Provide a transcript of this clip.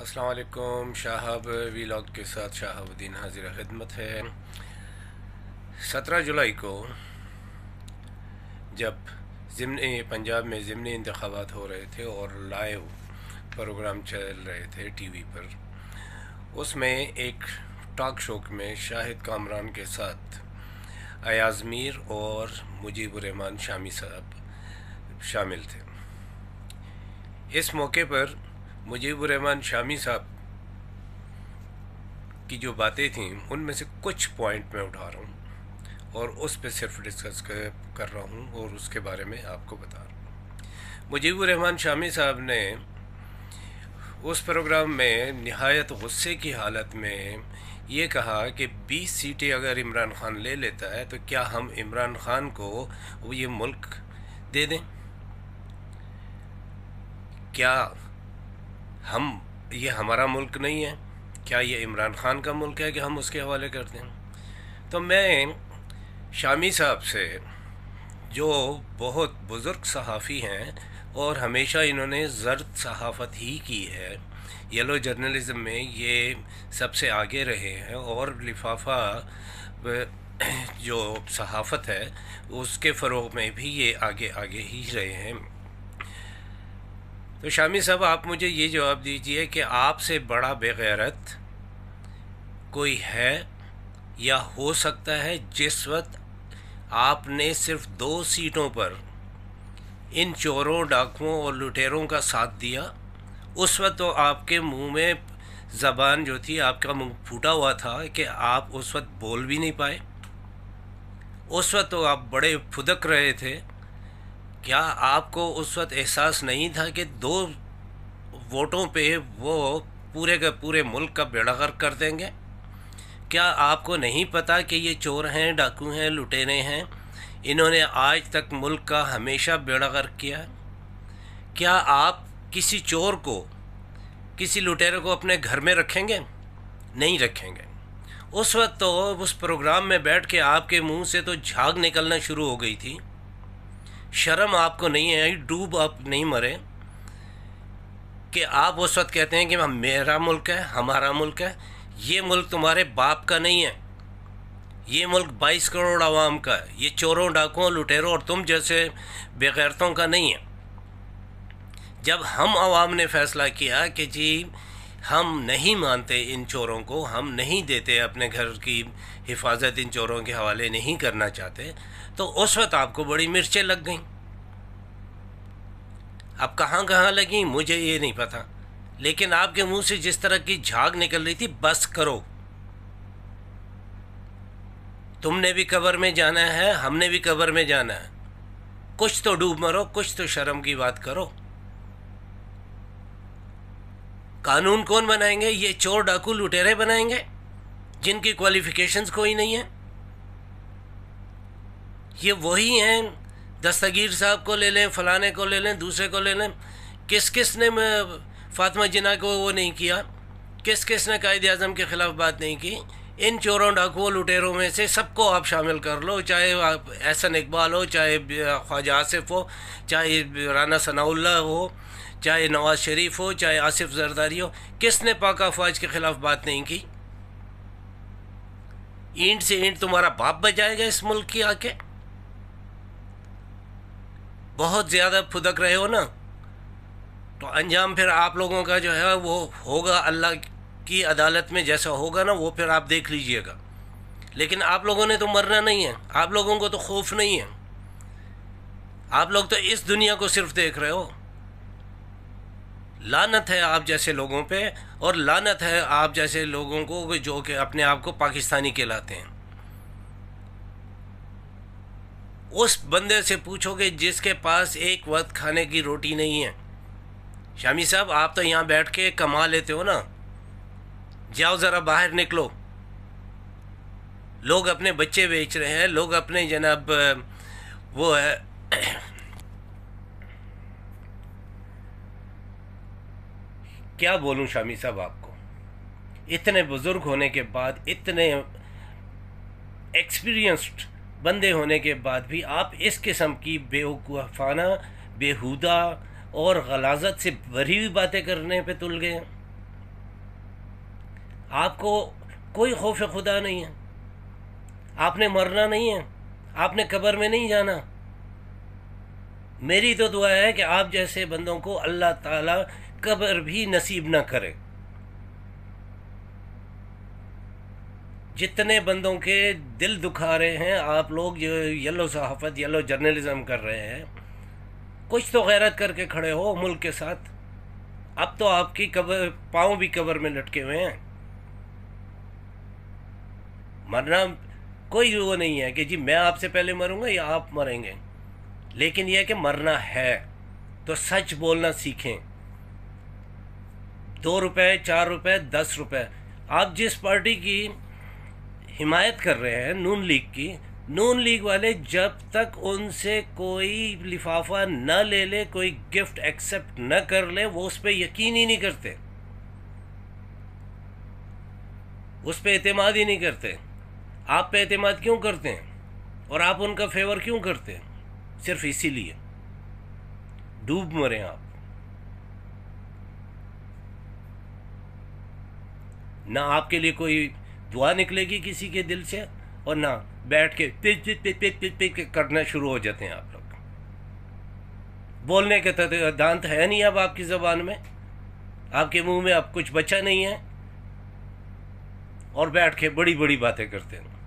असलकुम शाहब वीलॉग के साथ शाहबुद्दीन हाजिर खिदमत है सत्रह जुलाई को जब ज़मनी पंजाब में ज़मनी इंतबात हो रहे थे और लाइव प्रोग्राम चल रहे थे टीवी पर उसमें एक टॉक शो में शाहिद कामरान के साथ अयाज मीर और मुजीबरहमान शामी साहब शामिल थे इस मौके पर मुजीबरहमान शामी साहब की जो बातें थीं उनमें से कुछ पॉइंट मैं उठा रहा हूँ और उस पर सिर्फ डिस्कस कर रहा हूँ और उसके बारे में आपको बता रहा हूँ मुजीबरहमान शामी साहब ने उस प्रोग्राम में नहायत गुस्से की हालत में ये कहा कि 20 सीटें अगर इमरान खान ले लेता है तो क्या हम इमरान खान को ये मुल्क दे दें क्या हम ये हमारा मुल्क नहीं है क्या ये इमरान ख़ान का मुल्क है कि हम उसके हवाले करते हैं तो मैं शामी साहब से जो बहुत बुज़ुर्ग सहाफ़ी हैं और हमेशा इन्होंने जर्द सहाफ़त ही की है येलो जर्नलिज़म में ये सबसे आगे रहे हैं और लिफाफा जो सहाफ़त है उसके फ़रोग में भी ये आगे आगे ही रहे हैं तो शामी साहब आप मुझे ये जवाब दीजिए कि आपसे बड़ा बेगैरत कोई है या हो सकता है जिस वक्त आपने सिर्फ दो सीटों पर इन चोरों डाकुओं और लुटेरों का साथ दिया उस वक्त तो आपके मुंह में ज़बान जो थी आपका मुंह फूटा हुआ था कि आप उस वक्त बोल भी नहीं पाए उस वक्त तो आप बड़े फुदक रहे थे क्या आपको उस वक्त एहसास नहीं था कि दो वोटों पे वो पूरे के पूरे मुल्क का बेड़ा गर्क कर देंगे क्या आपको नहीं पता कि ये चोर हैं डाकू हैं लुटेरे हैं इन्होंने आज तक मुल्क का हमेशा बेड़ा गर्क किया क्या आप किसी चोर को किसी लुटेरे को अपने घर में रखेंगे नहीं रखेंगे उस वक्त तो उस प्रोग्राम में बैठ के आपके मुंह से तो झाग निकलना शुरू हो गई थी शर्म आपको नहीं आई डूब आप नहीं मरे कि आप उस वक्त कहते हैं कि मेरा मुल्क है हमारा मुल्क है ये मुल्क तुम्हारे बाप का नहीं है ये मुल्क 22 करोड़ आवाम का है ये चोरों डाकुओं लुटेरों और तुम जैसे बेगैरतों का नहीं है जब हम आवाम ने फैसला किया कि जी हम नहीं मानते इन चोरों को हम नहीं देते अपने घर की हिफाजत इन चोरों के हवाले नहीं करना चाहते तो उस वक्त आपको बड़ी मिर्चें लग गईं अब कहाँ कहाँ लगी मुझे ये नहीं पता लेकिन आपके मुंह से जिस तरह की झाग निकल रही थी बस करो तुमने भी कबर में जाना है हमने भी कबर में जाना है कुछ तो डूब मरो कुछ तो शर्म की बात करो कानून कौन बनाएंगे ये चोर डाकू लुटेरे बनाएंगे जिनकी क्वालिफिकेशंस कोई नहीं है ये वही हैं दस्तगीर साहब को ले लें फलाने को ले लें दूसरे को ले लें किस किस ने फातमा जिना को वो नहीं किया किस किस ने कायद अजम के ख़िलाफ़ बात नहीं की इन चोरों डाकुओं लुटेरों में से सबको आप शामिल कर लो चाहे आप एहसन इकबाल हो चाहे ख्वाजा आसिफ हो चाहे राना सनाउल्ला हो चाहे नवाज शरीफ हो चाहे आसिफ जरदारी हो किसने पाक अफवाज के ख़िलाफ़ बात नहीं की ईंट से ईंट तुम्हारा बाप बजाएगा इस मुल्क की आके बहुत ज़्यादा फुदक रहे हो ना तो अंजाम फिर आप लोगों का जो है वो होगा अल्लाह की अदालत में जैसा होगा ना वो फिर आप देख लीजिएगा लेकिन आप लोगों ने तो मरना नहीं है आप लोगों को तो खौफ नहीं है आप लोग तो इस दुनिया को सिर्फ देख रहे हो लानत है आप जैसे लोगों पे और लानत है आप जैसे लोगों को जो कि अपने आप को पाकिस्तानी कहलाते हैं उस बंदे से पूछोगे जिसके पास एक वक्त खाने की रोटी नहीं है शामी साहब आप तो यहाँ बैठ के कमा लेते हो ना जाओ ज़रा बाहर निकलो लोग अपने बच्चे बेच रहे हैं लोग अपने जनाब वो है क्या बोलूं शामी साहब आपको इतने बुज़ुर्ग होने के बाद इतने एक्सपीरियंस्ड बंदे होने के बाद भी आप इस किस्म की बेवकूफ़ाना बेहुदा और गलाजत से भरी हुई बातें करने पे तुल गए आपको कोई खौफ खुदा नहीं है आपने मरना नहीं है आपने कब्र में नहीं जाना मेरी तो दुआ है कि आप जैसे बंदों को अल्लाह ताला कब्र भी नसीब ना करे जितने बंदों के दिल दुखा रहे हैं आप लोग जो येलो सहाफत येलो जर्नलिज्म कर रहे हैं कुछ तो गैरत करके खड़े हो मुल्क के साथ अब तो आपकी कबर पाँव भी कबर में लटके हुए हैं मरना कोई वो नहीं है कि जी मैं आपसे पहले मरूंगा या आप मरेंगे लेकिन यह कि मरना है तो सच बोलना सीखें दो रुपये चार रुपये दस रुपये आप जिस पार्टी की हिमायत कर रहे हैं नून लीग की नून लीग वाले जब तक उनसे कोई लिफाफा न ले ले कोई गिफ्ट एक्सेप्ट न कर ले वो उस पर यकीन ही नहीं करते उस पर अतमाद ही नहीं करते आप पे अतमाद क्यों करते हैं और आप उनका फेवर क्यों करते हैं सिर्फ इसीलिए डूब मरे आप ना आपके लिए कोई दुआ निकलेगी किसी के दिल से और ना बैठ के पिच पिच पिच पिच पिच पिच करना शुरू हो जाते हैं आप लोग बोलने के दांत है नहीं अब आपकी ज़बान में आपके मुंह में अब कुछ बचा नहीं है और बैठ के बड़ी बड़ी बातें करते हैं